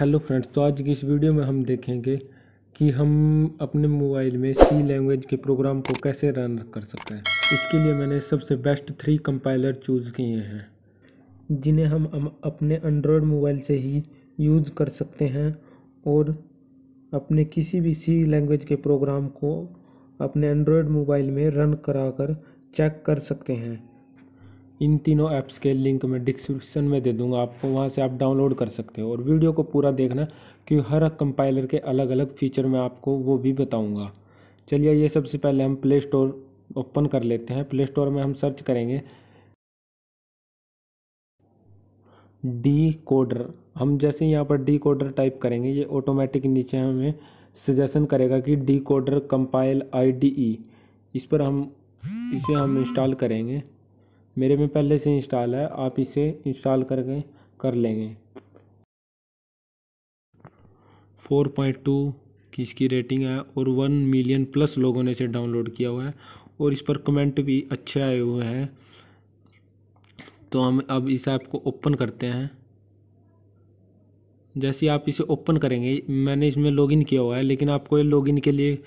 hello friends तो आज की इस वीडियो में हम देखेंगे कि हम अपने मोबाइल में सी लैंग्वेज के प्रोग्राम को कैसे रन कर सकते हैं इसके लिए मैंने सबसे बेस्ट थ्री कंपाइलर चूज़ किए हैं जिन्हें हम अपने एंड्रॉयड मोबाइल से ही यूज़ कर सकते हैं और अपने किसी भी सी लैंग्वेज के प्रोग्राम को अपने एंड्रॉयड मोबाइल में रन करा कर चेक कर सकते हैं इन तीनों ऐप्स के लिंक मैं डिस्क्रिप्शन में दे दूंगा आपको वहाँ से आप डाउनलोड कर सकते हो और वीडियो को पूरा देखना क्योंकि हर कंपाइलर के अलग अलग फ़ीचर मैं आपको वो भी बताऊँगा चलिए ये सबसे पहले हम प्ले स्टोर ओपन कर लेते हैं प्ले स्टोर में हम सर्च करेंगे डी कोडर हम जैसे यहाँ पर डी कोडर टाइप करेंगे ये ऑटोमेटिक नीचे हमें सजेशन करेगा कि डी कोडर कंपाइल आई इस पर हम इसे हम इंस्टॉल करेंगे मेरे में पहले से इंस्टॉल है आप इसे इंस्टॉल करके कर लेंगे 4.2 की इसकी रेटिंग है और वन मिलियन प्लस लोगों ने इसे डाउनलोड किया हुआ है और इस पर कमेंट भी अच्छे आए हुए हैं तो हम अब इस ऐप को ओपन करते हैं जैसे आप इसे ओपन करेंगे मैंने इसमें लॉगिन किया हुआ है लेकिन आपको ये लॉगिन के लिए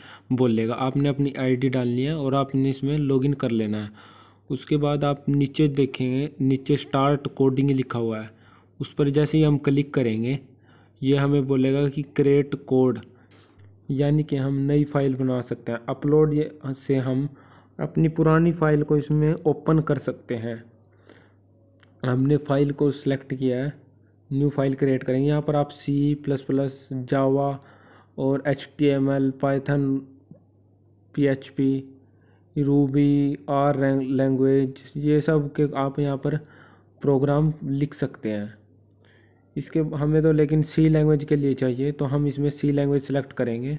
बोलेगा आपने अपनी आईडी डालनी है और आपने इसमें लॉगिन कर लेना है उसके बाद आप नीचे देखेंगे नीचे स्टार्ट कोडिंग लिखा हुआ है उस पर जैसे ही हम क्लिक करेंगे ये हमें बोलेगा कि क्रिएट कोड यानी कि हम नई फाइल बना सकते हैं अपलोड से हम अपनी पुरानी फाइल को इसमें ओपन कर सकते हैं हमने फाइल को सिलेक्ट किया है न्यू फाइल क्रिएट करेंगे यहाँ पर आप सी प्लस प्लस जावा और H T M L Python P H P Ruby R language ये सब के आप यहाँ पर प्रोग्राम लिख सकते हैं इसके हमें तो लेकिन सी लैंग्वेज के लिए चाहिए तो हम इसमें सी लैंग्वेज सेलेक्ट करेंगे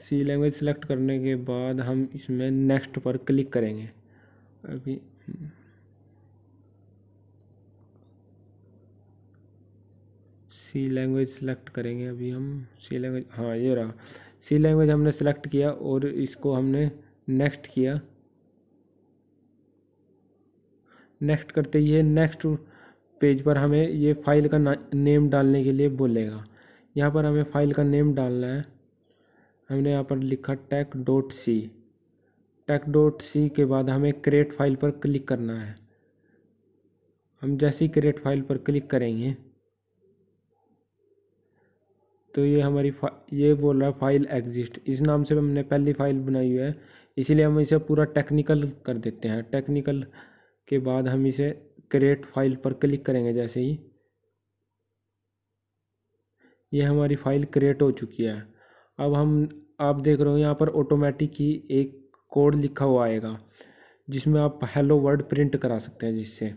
सी लैंग्वेज सेलेक्ट करने के बाद हम इसमें नेक्स्ट पर क्लिक करेंगे अभी सी लैंग्वेज सेलेक्ट करेंगे अभी हम सी लैंग्वेज हाँ ये रहा सी लैंग्वेज हमने सेलेक्ट किया और इसको हमने नेक्स्ट किया नेक्स्ट करते ये नेक्स्ट पेज पर हमें ये फाइल का नेम डालने के लिए बोलेगा यहाँ पर हमें फाइल का नेम डालना है हमने यहाँ पर लिखा टैक डॉट सी टैक डॉट सी के बाद हमें क्रिएट फाइल पर क्लिक करना है हम जैसे ही क्रिएट फाइल पर क्लिक करेंगे तो ये हमारी ये बोल रहा है फाइल एग्जिस्ट इस नाम से हमने पहली फाइल बनाई हुई है इसीलिए हम इसे पूरा टेक्निकल कर देते हैं टेक्निकल के बाद हम इसे क्रिएट फाइल पर क्लिक करेंगे जैसे ही ये हमारी फाइल क्रिएट हो चुकी है अब हम आप देख रहे हो यहाँ पर ऑटोमेटिक ही एक कोड लिखा हुआ आएगा जिसमें आप हेलो वर्ड प्रिंट करा सकते हैं जिससे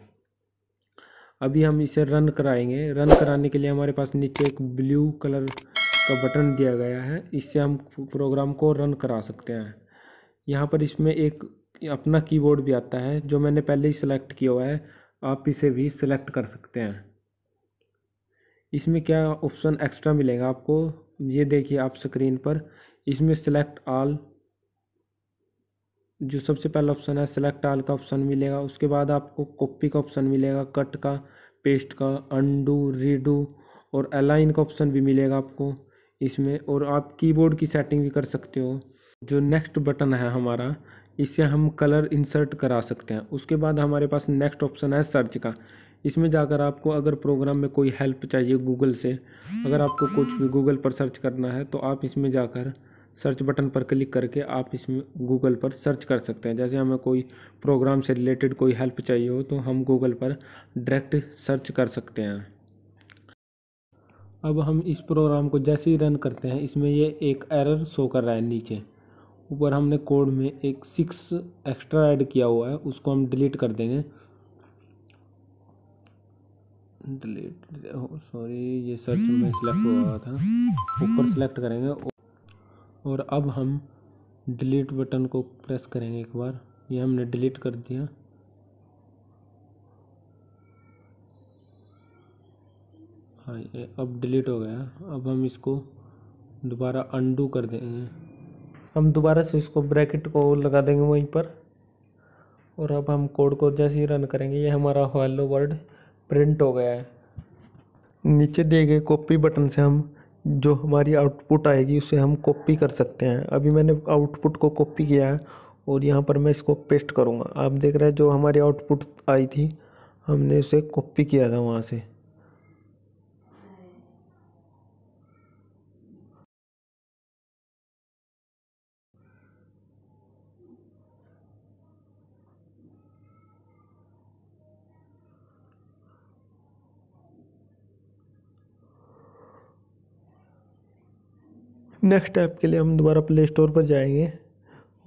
अभी हम इसे रन कराएंगे रन कराने के लिए हमारे पास नीचे एक ब्लू कलर का बटन दिया गया है इससे हम प्रोग्राम को रन करा सकते हैं यहाँ पर इसमें एक अपना कीबोर्ड भी आता है जो मैंने पहले ही सिलेक्ट किया हुआ है आप इसे भी सिलेक्ट कर सकते हैं इसमें क्या ऑप्शन एक्स्ट्रा मिलेगा आपको ये देखिए आप स्क्रीन पर इसमें सेलेक्ट आल जो सबसे पहला ऑप्शन है सेलेक्ट आल का ऑप्शन मिलेगा उसके बाद आपको कॉपी का ऑप्शन मिलेगा कट का पेस्ट का अंडू रीडू और अलाइन का ऑप्शन भी मिलेगा आपको इसमें और आप कीबोर्ड की सेटिंग भी कर सकते हो जो नेक्स्ट बटन है हमारा इससे हम कलर इंसर्ट करा सकते हैं उसके बाद हमारे पास नेक्स्ट ऑप्शन है सर्च का इसमें जाकर आपको अगर प्रोग्राम में कोई हेल्प चाहिए गूगल से अगर आपको कुछ भी गूगल पर सर्च करना है तो आप इसमें जाकर सर्च बटन पर क्लिक करके आप इसमें गूगल पर सर्च कर सकते हैं जैसे हमें कोई प्रोग्राम से रिलेटेड कोई हेल्प चाहिए हो तो हम गूगल पर डायरेक्ट सर्च कर सकते हैं अब हम इस प्रोग्राम को जैसे ही रन करते हैं इसमें ये एक एरर शो कर रहा है नीचे ऊपर हमने कोड में एक सिक्स एक्स्ट्रा ऐड किया हुआ है उसको हम डिलीट कर देंगे डिलीट सॉरी oh, ये सर्च में सिलेक्ट हो रहा था ऊपर सिलेक्ट करेंगे और अब हम डिलीट बटन को प्रेस करेंगे एक बार ये हमने डिलीट कर दिया हाँ अब डिलीट हो गया अब हम इसको दोबारा अंडू कर देंगे हम दोबारा से इसको ब्रैकेट को लगा देंगे वहीं पर और अब हम कोड को जैसे ही रन करेंगे ये हमारा हेलो वर्ड प्रिंट हो गया है नीचे दिए गए कॉपी बटन से हम जो हमारी आउटपुट आएगी उसे हम कॉपी कर सकते हैं अभी मैंने आउटपुट को कॉपी किया है और यहाँ पर मैं इसको पेस्ट करूँगा आप देख रहे हैं जो हमारी आउटपुट आई थी हमने उसे कॉपी किया था वहाँ से नेक्स्ट ऐप के लिए हम दोबारा प्ले स्टोर पर जाएंगे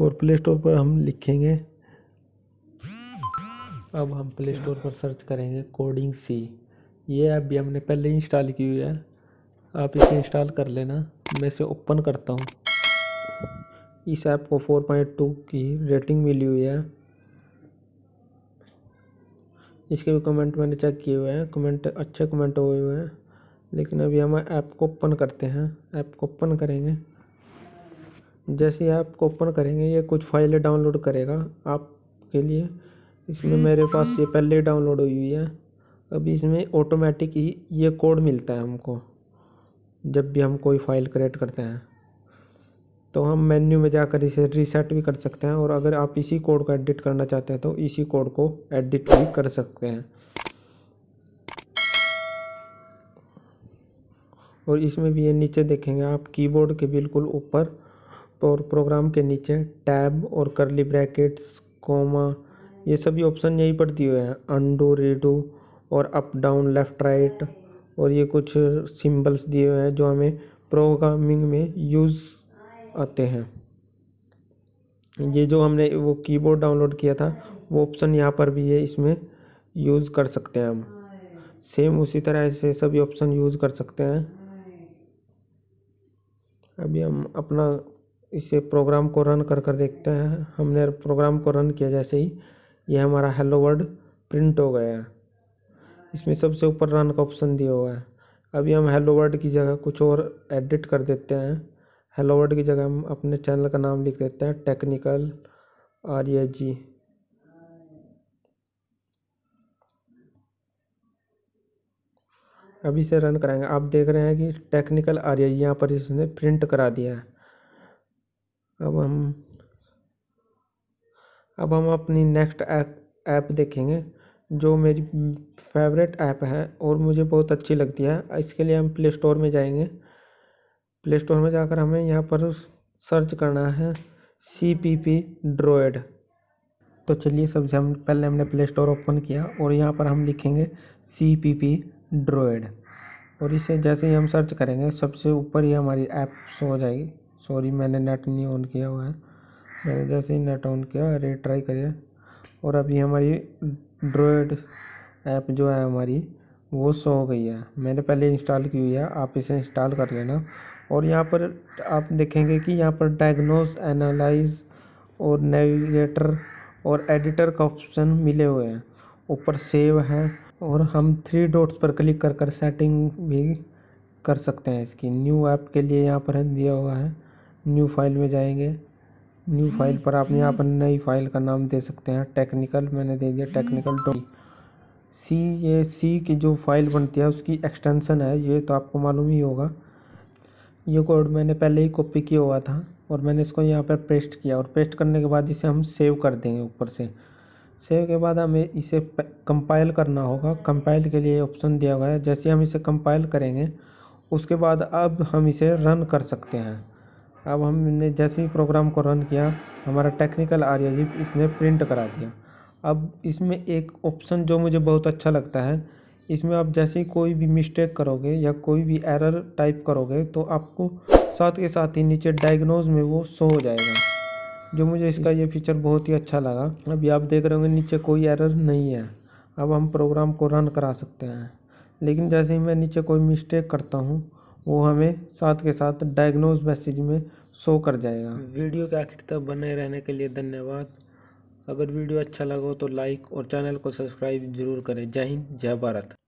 और प्ले स्टोर पर हम लिखेंगे अब हम प्ले स्टोर पर सर्च करेंगे कोडिंग सी ये ऐप भी हमने पहले ही इंस्टॉल की हुई है आप इसे इंस्टॉल कर लेना मैं इसे ओपन करता हूँ इस ऐप को 4.2 की रेटिंग मिली हुई है इसके भी कमेंट मैंने चेक किए हुए हैं कमेंट अच्छे कमेंट हुए हुए हैं लेकिन अभी हम ऐप को ओपन करते हैं ऐप को ओपन करेंगे जैसे ही ऐप को ओपन करेंगे ये कुछ फाइलें डाउनलोड करेगा आपके लिए इसमें मेरे पास ये पहले डाउनलोड हुई हुई है अभी इसमें ऑटोमेटिक ही ये कोड मिलता है हमको जब भी हम कोई फाइल क्रिएट करते हैं तो हम मेन्यू में जाकर इसे रीसेट भी कर सकते हैं और अगर आप इसी कोड को एडिट करना चाहते हैं तो इसी कोड को एडिट भी कर सकते हैं और इसमें भी ये नीचे देखेंगे आप कीबोर्ड के बिल्कुल ऊपर और प्रोग्राम के नीचे टैब और करली ब्रैकेट्स कोमा ये सभी ऑप्शन यहीं पर दिए हुए हैं अंडो रीडू और अप डाउन लेफ़्ट राइट और ये कुछ सिंबल्स दिए हुए हैं जो हमें प्रोग्रामिंग में यूज़ आते हैं ये जो हमने वो कीबोर्ड डाउनलोड किया था वो ऑप्शन यहाँ पर भी है इसमें यूज़ कर सकते हैं हम सेम उसी तरह से सभी ऑप्शन यूज़ कर सकते हैं अभी हम अपना इसे प्रोग्राम को रन कर कर देखते हैं हमने प्रोग्राम को रन किया जैसे ही ये हमारा हेलो वर्ड प्रिंट हो गया इसमें सबसे ऊपर रन का ऑप्शन दिया हुआ है अभी हम हेलो वर्ड की जगह कुछ और एडिट कर देते हैं हेलो वर्ड की जगह हम अपने चैनल का नाम लिख देते हैं टेक्निकल आर ए जी अभी से रन कराएंगे आप देख रहे हैं कि टेक्निकल आ रही है यहाँ पर इसने प्रिंट करा दिया है अब हम अब हम अपनी नेक्स्ट ऐप ऐप देखेंगे जो मेरी फेवरेट ऐप है और मुझे बहुत अच्छी लगती है इसके लिए हम प्ले स्टोर में जाएंगे प्ले स्टोर में जाकर हमें यहाँ पर सर्च करना है सी पी पी ड्रॉयड तो चलिए सबसे हम पहले हमने प्ले स्टोर ओपन किया और यहाँ पर हम लिखेंगे सी पी पी ड्रॉयड और इसे जैसे ही हम सर्च करेंगे सबसे ऊपर ही हमारी ऐप शो हो जाएगी सॉरी मैंने नेट नहीं ऑन किया हुआ है मैंने जैसे ही नेट ऑन किया अरे ट्राई करिए और अभी हमारी ड्रॉयड ऐप जो है हमारी वो शो हो गई है मैंने पहले इंस्टॉल की हुई है आप इसे इंस्टॉल कर लेना और यहाँ पर आप देखेंगे कि यहाँ पर डायग्नोज एनालाइज और नेविगेटर और एडिटर का ऑप्शन मिले हुए हैं ऊपर सेव है और हम थ्री डॉट्स पर क्लिक कर कर सेटिंग भी कर सकते हैं इसकी न्यू ऐप के लिए यहाँ पर दिया हुआ है न्यू फाइल में जाएंगे न्यू फाइल पर आप यहाँ पर नई फाइल का नाम दे सकते हैं टेक्निकल मैंने दे दिया टेक्निकल डॉट सी ये सी की जो फाइल बनती है उसकी एक्सटेंशन है ये तो आपको मालूम ही होगा ये कोड मैंने पहले ही कॉपी किया हुआ था और मैंने इसको यहाँ पर पेस्ट किया और पेस्ट करने के बाद इसे हम सेव कर देंगे ऊपर से सेव के बाद हमें इसे कंपाइल करना होगा कंपाइल के लिए ऑप्शन दिया हुआ है जैसे हम इसे कंपाइल करेंगे उसके बाद अब हम इसे रन कर सकते हैं अब हमने जैसे ही प्रोग्राम को रन किया हमारा टेक्निकल आर्या जी इसने प्रिंट करा दिया अब इसमें एक ऑप्शन जो मुझे बहुत अच्छा लगता है इसमें आप जैसे ही कोई भी मिस्टेक करोगे या कोई भी एरर टाइप करोगे तो आपको साथ के साथ ही नीचे डायग्नोज में वो शो हो जाएगा जो मुझे इसका ये फीचर बहुत ही अच्छा लगा अभी आप देख रहे होंगे नीचे कोई एरर नहीं है अब हम प्रोग्राम को रन करा सकते हैं लेकिन जैसे ही मैं नीचे कोई मिस्टेक करता हूँ वो हमें साथ के साथ डायग्नोज मैसेज में शो कर जाएगा वीडियो के आखिर तक बने रहने के लिए धन्यवाद अगर वीडियो अच्छा लगा हो तो लाइक और चैनल को सब्सक्राइब जरूर करें जय हिंद जय भारत